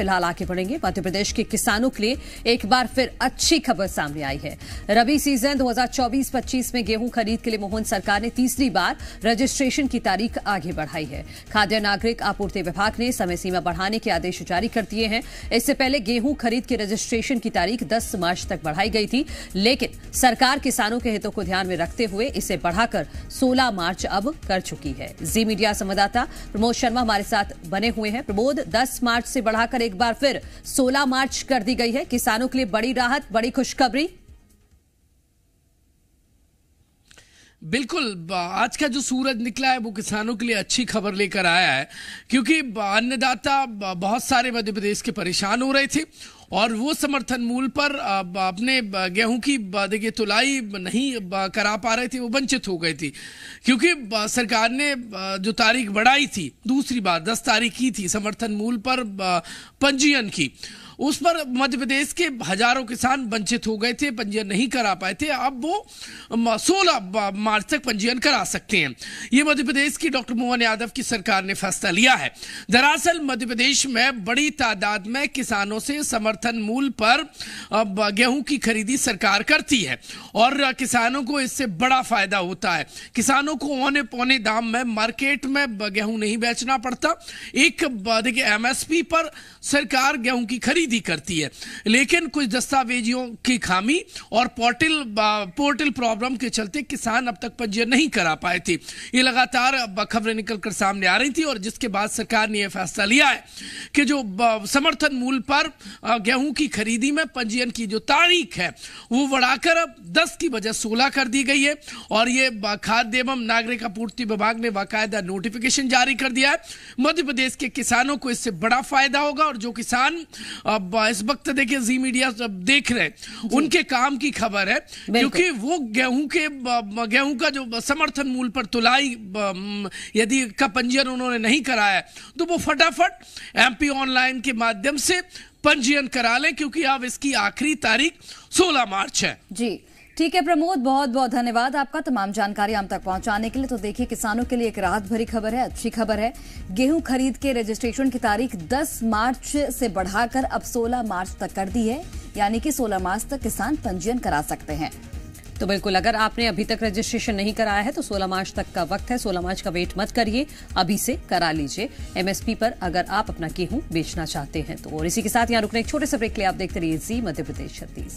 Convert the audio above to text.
फिलहाल आगे बढ़ेंगे मध्य प्रदेश के किसानों के लिए एक बार फिर अच्छी खबर सामने आई है रबी सीजन 2024-25 में गेहूं खरीद के लिए मोहन सरकार ने तीसरी बार रजिस्ट्रेशन की तारीख आगे बढ़ाई है खाद्य नागरिक आपूर्ति विभाग ने समय सीमा बढ़ाने के आदेश जारी कर दिए हैं इससे पहले गेहूं खरीद के रजिस्ट्रेशन की तारीख दस मार्च तक बढ़ाई गई थी लेकिन सरकार किसानों के हितों को ध्यान में रखते हुए इसे बढ़ाकर सोलह मार्च अब कर चुकी है जी मीडिया संवाददाता प्रमोद शर्मा हमारे साथ बने हुए हैं प्रमोद दस मार्च से बढ़ाकर एक बार फिर 16 मार्च कर दी गई है किसानों के लिए बड़ी राहत बड़ी खुशखबरी बिल्कुल आज का जो सूरज निकला है वो किसानों के लिए अच्छी खबर लेकर आया है क्योंकि अन्नदाता बहुत सारे मध्य प्रदेश के परेशान हो रहे थे और वो समर्थन मूल पर अपने गेहूं की देखिए तुलाई नहीं करा पा रहे थे वो वंचित हो गई थी क्योंकि सरकार ने जो तारीख बढ़ाई थी दूसरी बार दस तारीख की थी समर्थन मूल पर पंजीयन की उस पर मध्य प्रदेश के हजारों किसान वंचित हो गए थे पंजीयन नहीं करा पाए थे अब वो सोलह मार्च तक पंजीयन करा सकते हैं ये मध्य प्रदेश की डॉक्टर मोहन यादव की सरकार ने फैसला लिया है दरअसल मध्य प्रदेश में बड़ी तादाद में किसानों से समर्थन समर्थन मूल पर गेहूं की खरीदी सरकार करती है और किसानों को इससे बड़ा फायदा होता है किसानों को औने पौने दाम में मार्केट में गेहूं नहीं बेचना पड़ता एक देखिए एमएसपी पर सरकार गेहूं की खरीदी करती है लेकिन कुछ दस्तावेजों की खामी और पोर्टल पोर्टल प्रॉब्लम के चलते किसान अब तक पंजीयन नहीं करा पाए थे ये लगातार खबरें निकलकर सामने आ रही थी और जिसके बाद सरकार ने यह फैसला लिया है कि जो समर्थन मूल्य पर गेहूं की खरीदी में पंजीयन की जो तारीख है वो बढ़ाकर अब 10 की बजाय 16 कर दी गई है और ये खाद्य एवं नागरिक आपूर्ति विभाग ने बाकायदा नोटिफिकेशन जारी कर दिया है मध्य प्रदेश के किसानों को इससे बड़ा फायदा होगा और जो किसान अब इस वक्त देखिए जी मीडिया देख रहे हैं उनके काम की खबर है क्योंकि वो गेहूं के गेहूं का जो समर्थन मूल्य पर तुलाई यदि का पंजीयन उन्होंने नहीं कराया तो वो फटाफट एमपी ऑनलाइन के माध्यम से पंजीयन करा लें क्योंकि अब इसकी आखिरी तारीख 16 मार्च है जी ठीक है प्रमोद बहुत बहुत धन्यवाद आपका तमाम जानकारी हम तक पहुंचाने के लिए तो देखिए किसानों के लिए एक राहत भरी खबर है अच्छी खबर है गेहूं खरीद के रजिस्ट्रेशन की तारीख 10 मार्च से बढ़ाकर अब 16 मार्च तक कर दी है यानी कि 16 मार्च तक किसान पंजीयन करा सकते हैं तो बिल्कुल अगर आपने अभी तक रजिस्ट्रेशन नहीं कराया है तो 16 मार्च तक का वक्त है 16 मार्च का वेट मत करिए अभी से करा लीजिए एमएसपी पर अगर आप अपना गेहूं बेचना चाहते हैं तो और इसी के साथ यहां रुकने एक छोटे से ब्रेक लिए आप देखते रहिए जी मध्य प्रदेश छत्तीस